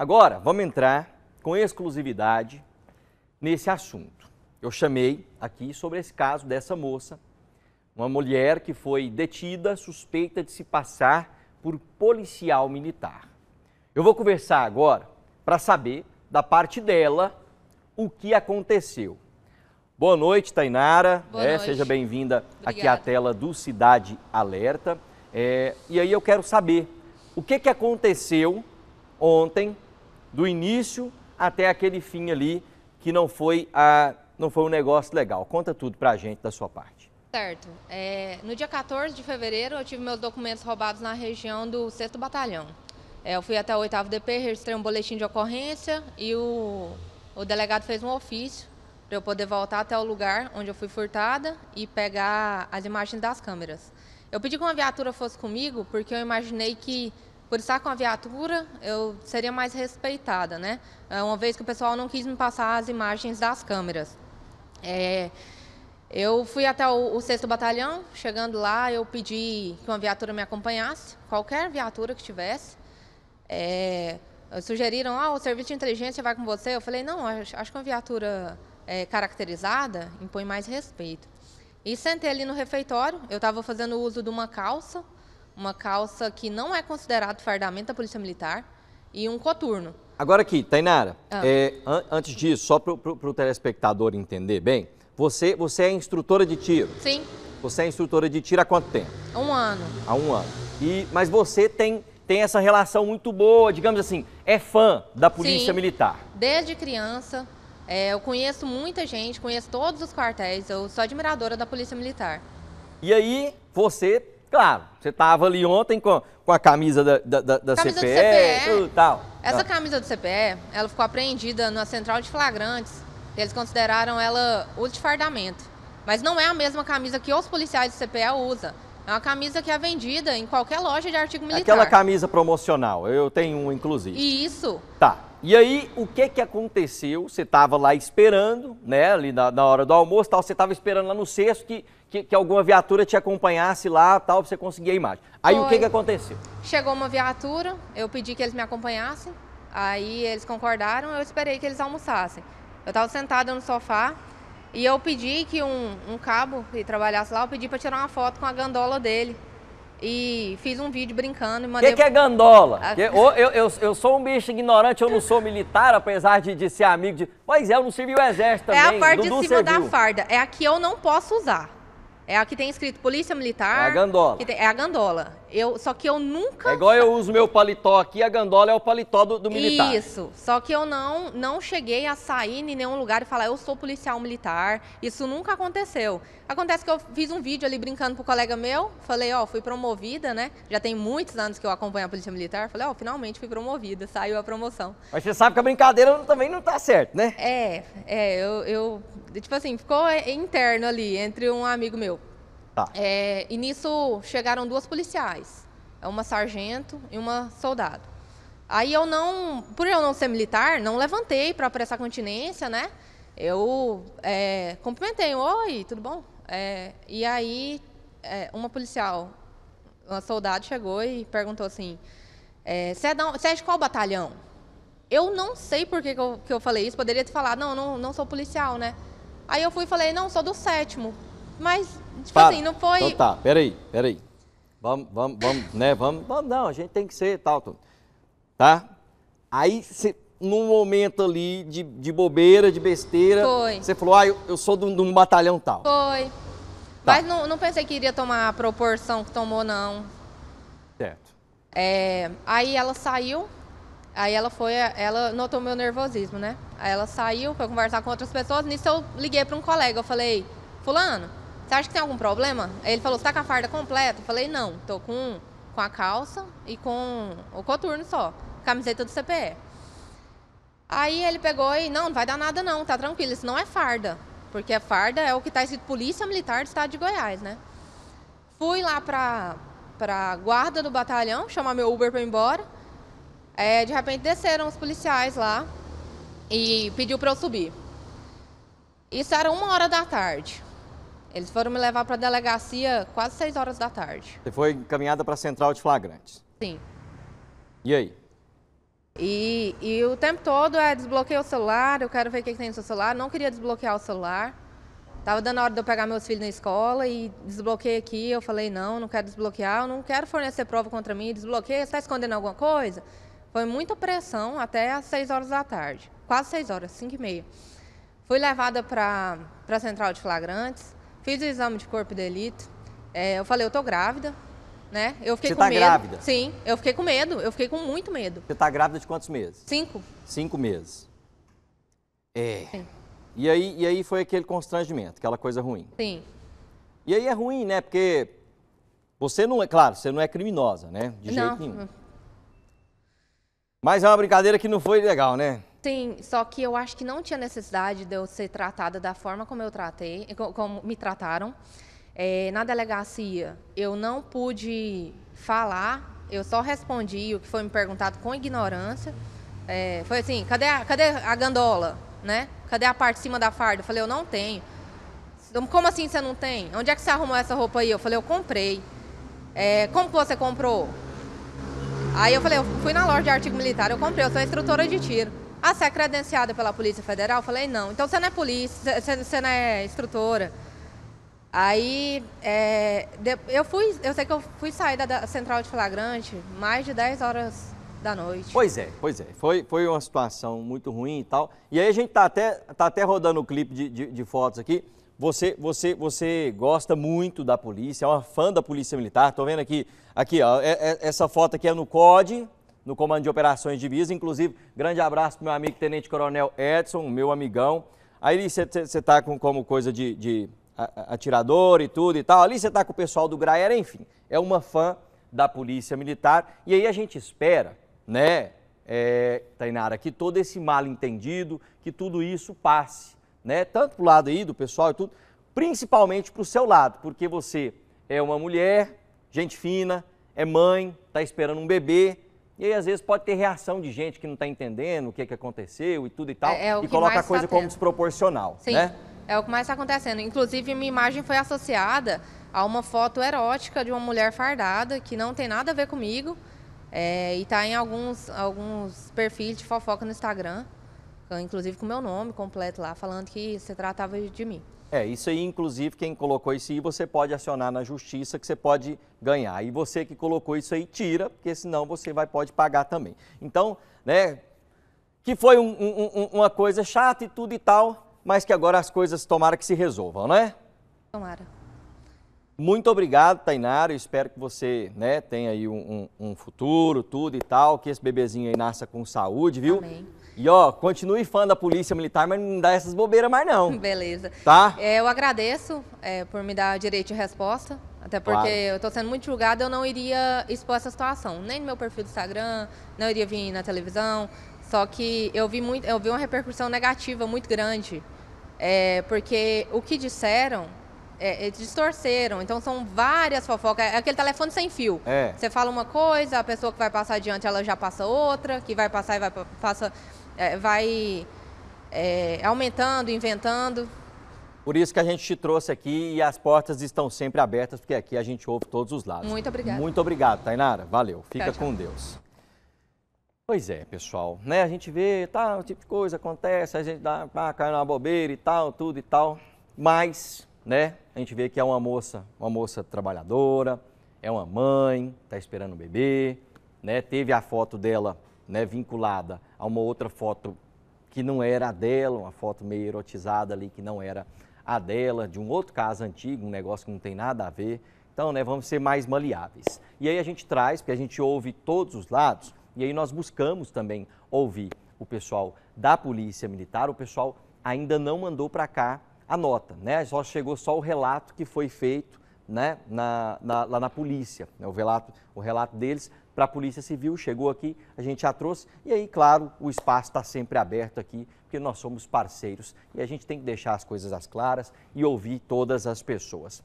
Agora, vamos entrar com exclusividade nesse assunto. Eu chamei aqui sobre esse caso dessa moça, uma mulher que foi detida suspeita de se passar por policial militar. Eu vou conversar agora para saber da parte dela o que aconteceu. Boa noite, Tainara. Boa é, noite. Seja bem-vinda aqui à tela do Cidade Alerta. É, e aí eu quero saber o que, que aconteceu ontem do início até aquele fim ali que não foi, a, não foi um negócio legal. Conta tudo para a gente da sua parte. Certo. É, no dia 14 de fevereiro, eu tive meus documentos roubados na região do 6 Batalhão. É, eu fui até o 8 DP, registrei um boletim de ocorrência e o, o delegado fez um ofício para eu poder voltar até o lugar onde eu fui furtada e pegar as imagens das câmeras. Eu pedi que uma viatura fosse comigo porque eu imaginei que por estar com a viatura, eu seria mais respeitada, né? É uma vez que o pessoal não quis me passar as imagens das câmeras. É, eu fui até o, sexto batalhão, chegando lá, eu pedi que uma viatura me acompanhasse, qualquer viatura que tivesse. É, sugeriram, ah, o serviço de inteligência vai com você. Eu falei, não, acho, acho que uma viatura é, caracterizada impõe mais respeito. E sentei ali no refeitório, eu estava fazendo uso de uma calça, uma calça que não é considerado fardamento da Polícia Militar e um coturno. Agora aqui, Tainara, ah. é, an antes disso, só para o telespectador entender bem, você, você é instrutora de tiro? Sim. Você é instrutora de tiro há quanto tempo? Há um ano. Há um ano. E, mas você tem, tem essa relação muito boa, digamos assim, é fã da Polícia Sim. Militar? desde criança. É, eu conheço muita gente, conheço todos os quartéis, eu sou admiradora da Polícia Militar. E aí, você Claro, você estava ali ontem com, com a camisa da, da, da camisa CPE, CPE. Tudo, tal. Essa camisa do CPE, ela ficou apreendida na central de flagrantes. Eles consideraram ela uso de fardamento. Mas não é a mesma camisa que os policiais do CPE usam. É uma camisa que é vendida em qualquer loja de artigo militar. Aquela camisa promocional, eu tenho um inclusive. Isso. Tá. E aí, o que que aconteceu? Você estava lá esperando, né, ali na, na, hora do almoço, tal, você estava esperando lá no cesto que, que, que, alguma viatura te acompanhasse lá, tal, para você conseguir a imagem. Aí Foi. o que que aconteceu? Chegou uma viatura, eu pedi que eles me acompanhassem, aí eles concordaram, eu esperei que eles almoçassem. Eu estava sentada no sofá, e eu pedi que um, um cabo que trabalhasse lá, eu pedi para tirar uma foto com a gandola dele. E fiz um vídeo brincando e mandei... O que, que, é gandola? A... Ah. Eu, eu, eu, eu, sou um bicho ignorante, eu não sou militar, apesar de, de ser amigo de... Pois é, eu não servi o exército também. É a parte Dudu de cima serviu. da farda. É a que eu não posso usar. É a que tem escrito polícia militar. É a gandola. Tem... é a gandola. Eu, só que eu nunca. É igual eu uso meu paletó aqui, a gandola é o paletó do, do militar. Isso. Só que eu não, não cheguei a sair em nenhum lugar e falar, eu sou policial militar. Isso nunca aconteceu. Acontece que eu fiz um vídeo ali brincando pro colega meu, falei, ó, oh, fui promovida, né? Já tem muitos anos que eu acompanho a Polícia Militar. Falei, ó, oh, finalmente fui promovida, saiu a promoção. Mas você sabe que a brincadeira também não tá certo, né? É, é, eu. eu tipo assim, ficou interno ali, entre um amigo meu. Tá. É, e nisso chegaram duas policiais, é uma sargento e uma soldado. Aí eu não, por eu não ser militar, não levantei para prestar continência, né? Eu é, cumprimentei, oi, tudo bom? É, e aí é, uma policial, uma soldado chegou e perguntou assim, é, você é, de qual batalhão? Eu não sei por que, que, eu, que eu falei isso, poderia ter falado, não, não, não sou policial, né? Aí eu fui e falei, não, sou do sétimo. Mas Tipo Para. assim, não foi. Então tá, peraí, peraí. Vamos, vamos, vamos, né? Vamos, vamos, não, a gente tem que ser tal, tudo. Tá? Aí você num momento ali de, de bobeira, de besteira. Foi. Você falou, ah, eu, eu sou de um batalhão tal. Foi. Tá. Mas não, não, pensei que iria tomar a proporção que tomou, não. Certo. É, aí ela saiu, aí ela foi, ela notou meu nervosismo, né? Aí ela saiu, foi conversar com outras pessoas, nisso eu liguei para um colega, eu falei, fulano, você acha que tem algum problema? ele falou: Você tá com a farda completa? Eu falei: Não, tô com, com a calça e com o coturno só, camiseta do CPE. Aí ele pegou e: Não, não vai dar nada, não, tá tranquilo, isso não é farda. Porque a farda é o que está escrito Polícia Militar do Estado de Goiás, né? Fui lá pra, pra guarda do batalhão, chamar meu Uber para ir embora. É, de repente desceram os policiais lá e pediu para eu subir. Isso era uma hora da tarde. Eles foram me levar para a delegacia quase 6 horas da tarde. Você foi encaminhada para a central de flagrantes? Sim. E aí? E, e o tempo todo é desbloqueio o celular, eu quero ver o que, tem no seu celular. Não queria desbloquear o celular. Tava dando a hora de eu pegar meus filhos na escola e desbloqueei aqui. Eu falei, não, não quero desbloquear, eu não quero fornecer prova contra mim. Desbloqueei. está escondendo alguma coisa? Foi muita pressão até as 6 horas da tarde. Quase 6 horas, 5 e meia. Fui levada para a central de flagrantes. Fiz o exame de corpo de delito. É, eu falei, eu tô grávida, né? Eu fiquei Você com tá medo. grávida? Sim, eu fiquei com medo, eu fiquei com muito medo. Você tá grávida de quantos meses? Cinco. Cinco meses. É. Sim. E aí, e aí foi aquele constrangimento, aquela coisa ruim. Sim. E aí é ruim, né? Porque você não é, claro, você não é criminosa, né? De não. jeito nenhum. Mas é uma brincadeira que não foi legal, né? Tem, só que eu acho que não tinha necessidade de eu ser tratada da forma como eu tratei, como me trataram. É, na delegacia, eu não pude falar, eu só respondi o que foi me perguntado com ignorância. É, foi assim, cadê a, cadê a gandola, né? Cadê a parte de cima da farda? Eu falei, eu não tenho. Então, como assim você não tem? Onde é que você arrumou essa roupa aí? Eu falei, eu comprei. É, como você comprou? Aí eu falei, eu fui na loja de artigo militar, eu comprei, eu sou instrutora de tiro. Ah, você é credenciada pela Polícia Federal? falei, não. Então você não é polícia, você, você não é instrutora. Aí é, eu fui, eu sei que eu fui sair da, central de flagrante mais de 10 horas da noite. Pois é, pois é. Foi, foi uma situação muito ruim e tal. E aí a gente tá até, tá até rodando o um clipe de, de, de, fotos aqui. Você, você, você gosta muito da polícia, é uma fã da polícia militar. Tô vendo aqui, aqui ó, é, é, essa foto aqui é no COD, no Comando de Operações de Visa. Inclusive, grande abraço para meu amigo Tenente Coronel Edson, meu amigão. Aí você está com como coisa de, de atirador e tudo e tal. Ali você está com o pessoal do Graher, enfim, é uma fã da Polícia Militar. E aí a gente espera, né, é, Tainara, que todo esse mal entendido, que tudo isso passe, né? Tanto pro lado aí do pessoal e tudo, principalmente pro seu lado, porque você é uma mulher, gente fina, é mãe, está esperando um bebê, e aí, às vezes, pode ter reação de gente que não está entendendo o que, que aconteceu e tudo e tal. É, é e coloca a tá coisa tá como desproporcional. Sim. Né? É o que mais está acontecendo. Inclusive, minha imagem foi associada a uma foto erótica de uma mulher fardada que não tem nada a ver comigo. É, e está em alguns, alguns perfis de fofoca no Instagram inclusive com meu nome completo lá, falando que se tratava de mim. É, isso aí, inclusive, quem colocou isso aí, você pode acionar na justiça que você pode ganhar. E você que colocou isso aí, tira, porque senão você vai, pode pagar também. Então, né, que foi um, um, uma coisa chata e tudo e tal, mas que agora as coisas tomara que se resolvam, né? Tomara. Muito obrigado, Tainara. Eu espero que você né, tenha aí um, um futuro, tudo e tal, que esse bebezinho aí nasça com saúde, viu? Amém. E ó, continue fã da Polícia Militar, mas não dá essas bobeiras mais não. Beleza. Tá? É, eu agradeço é, por me dar direito de resposta. Até porque claro. eu estou sendo muito julgada, eu não iria expor essa situação. Nem no meu perfil do Instagram, não iria vir na televisão. Só que eu vi, muito, eu vi uma repercussão negativa muito grande. É, porque o que disseram é, eles distorceram. Então são várias fofocas. É aquele telefone sem fio. É. Você fala uma coisa, a pessoa que vai passar adiante, ela já passa outra, que vai passar e vai passa é, vai é, aumentando, inventando. Por isso que a gente te trouxe aqui e as portas estão sempre abertas, porque aqui a gente ouve todos os lados. Muito obrigada. Muito obrigado, Tainara. Valeu. Fica tchau, tchau. com Deus. Pois é, pessoal, né? A gente vê, tal, tá, tipo de coisa acontece, a gente dá, pá, cai numa bobeira e tal, tudo e tal. Mas, né, a gente vê que é uma moça, uma moça trabalhadora, é uma mãe, tá esperando o bebê, né? Teve a foto dela né, vinculada a uma outra foto que não era a dela, uma foto meio erotizada ali que não era a dela, de um outro caso antigo, um negócio que não tem nada a ver. Então, né, vamos ser mais maleáveis. E aí a gente traz, porque a gente ouve todos os lados, e aí nós buscamos também ouvir o pessoal da Polícia Militar, o pessoal ainda não mandou para cá a nota, né? Só chegou só o relato que foi feito né, na, na, lá na polícia. Né, o, relato, o relato deles para a Polícia Civil chegou aqui, a gente já trouxe. E aí, claro, o espaço está sempre aberto aqui, porque nós somos parceiros e a gente tem que deixar as coisas às claras e ouvir todas as pessoas.